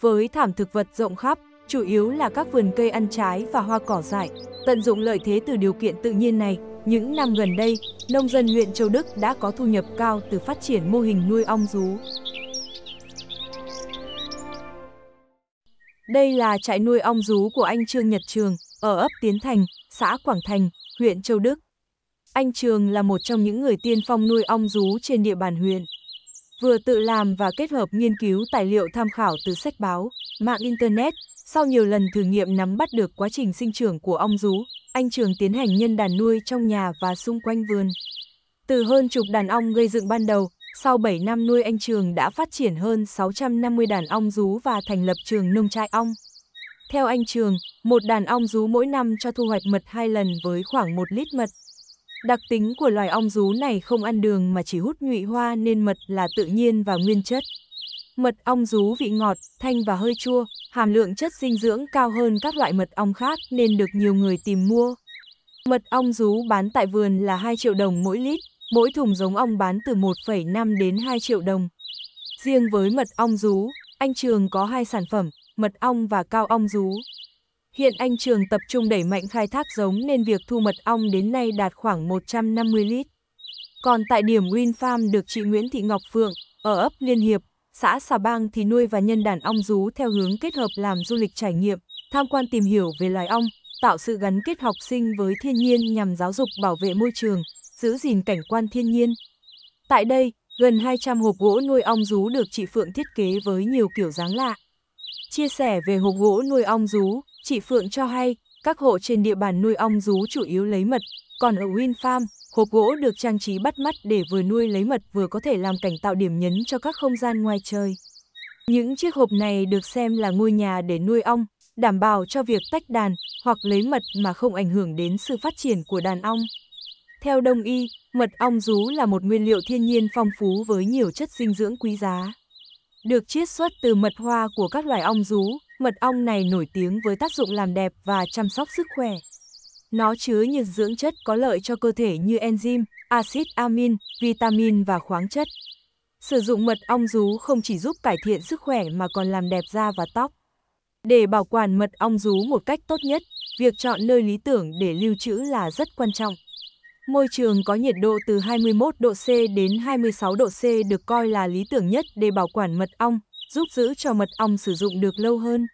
với thảm thực vật rộng khắp, chủ yếu là các vườn cây ăn trái và hoa cỏ dại. Tận dụng lợi thế từ điều kiện tự nhiên này, những năm gần đây, nông dân huyện Châu Đức đã có thu nhập cao từ phát triển mô hình nuôi ong rú. Đây là trại nuôi ong rú của anh Trương Nhật Trường ở ấp Tiến Thành, xã Quảng Thành, huyện Châu Đức. Anh Trường là một trong những người tiên phong nuôi ong rú trên địa bàn huyện vừa tự làm và kết hợp nghiên cứu tài liệu tham khảo từ sách báo, mạng Internet. Sau nhiều lần thử nghiệm nắm bắt được quá trình sinh trưởng của ong rú, anh Trường tiến hành nhân đàn nuôi trong nhà và xung quanh vườn. Từ hơn chục đàn ong gây dựng ban đầu, sau 7 năm nuôi anh Trường đã phát triển hơn 650 đàn ong rú và thành lập trường nông trại ong. Theo anh Trường, một đàn ong rú mỗi năm cho thu hoạch mật hai lần với khoảng 1 lít mật. Đặc tính của loài ong rú này không ăn đường mà chỉ hút nhụy hoa nên mật là tự nhiên và nguyên chất. Mật ong rú vị ngọt, thanh và hơi chua, hàm lượng chất dinh dưỡng cao hơn các loại mật ong khác nên được nhiều người tìm mua. Mật ong rú bán tại vườn là 2 triệu đồng mỗi lít, mỗi thùng giống ong bán từ 1,5 đến 2 triệu đồng. Riêng với mật ong rú, anh Trường có hai sản phẩm, mật ong và cao ong rú. Hiện anh Trường tập trung đẩy mạnh khai thác giống nên việc thu mật ong đến nay đạt khoảng 150 lít. Còn tại điểm Win Farm được chị Nguyễn Thị Ngọc Phượng ở ấp Liên Hiệp, xã Xà Bang thì nuôi và nhân đàn ong rú theo hướng kết hợp làm du lịch trải nghiệm, tham quan tìm hiểu về loài ong, tạo sự gắn kết học sinh với thiên nhiên nhằm giáo dục bảo vệ môi trường, giữ gìn cảnh quan thiên nhiên. Tại đây, gần 200 hộp gỗ nuôi ong rú được chị Phượng thiết kế với nhiều kiểu dáng lạ. Chia sẻ về hộp gỗ nuôi ong rú, Chị Phượng cho hay, các hộ trên địa bàn nuôi ong rú chủ yếu lấy mật, còn ở Win Farm, hộp gỗ được trang trí bắt mắt để vừa nuôi lấy mật vừa có thể làm cảnh tạo điểm nhấn cho các không gian ngoài trời. Những chiếc hộp này được xem là ngôi nhà để nuôi ong, đảm bảo cho việc tách đàn hoặc lấy mật mà không ảnh hưởng đến sự phát triển của đàn ong. Theo đông y, mật ong rú là một nguyên liệu thiên nhiên phong phú với nhiều chất dinh dưỡng quý giá. Được chiết xuất từ mật hoa của các loài ong rú, Mật ong này nổi tiếng với tác dụng làm đẹp và chăm sóc sức khỏe. Nó chứa nhiều dưỡng chất có lợi cho cơ thể như enzyme, axit amin, vitamin và khoáng chất. Sử dụng mật ong rú không chỉ giúp cải thiện sức khỏe mà còn làm đẹp da và tóc. Để bảo quản mật ong rú một cách tốt nhất, việc chọn nơi lý tưởng để lưu trữ là rất quan trọng. Môi trường có nhiệt độ từ 21 độ C đến 26 độ C được coi là lý tưởng nhất để bảo quản mật ong, giúp giữ cho mật ong sử dụng được lâu hơn.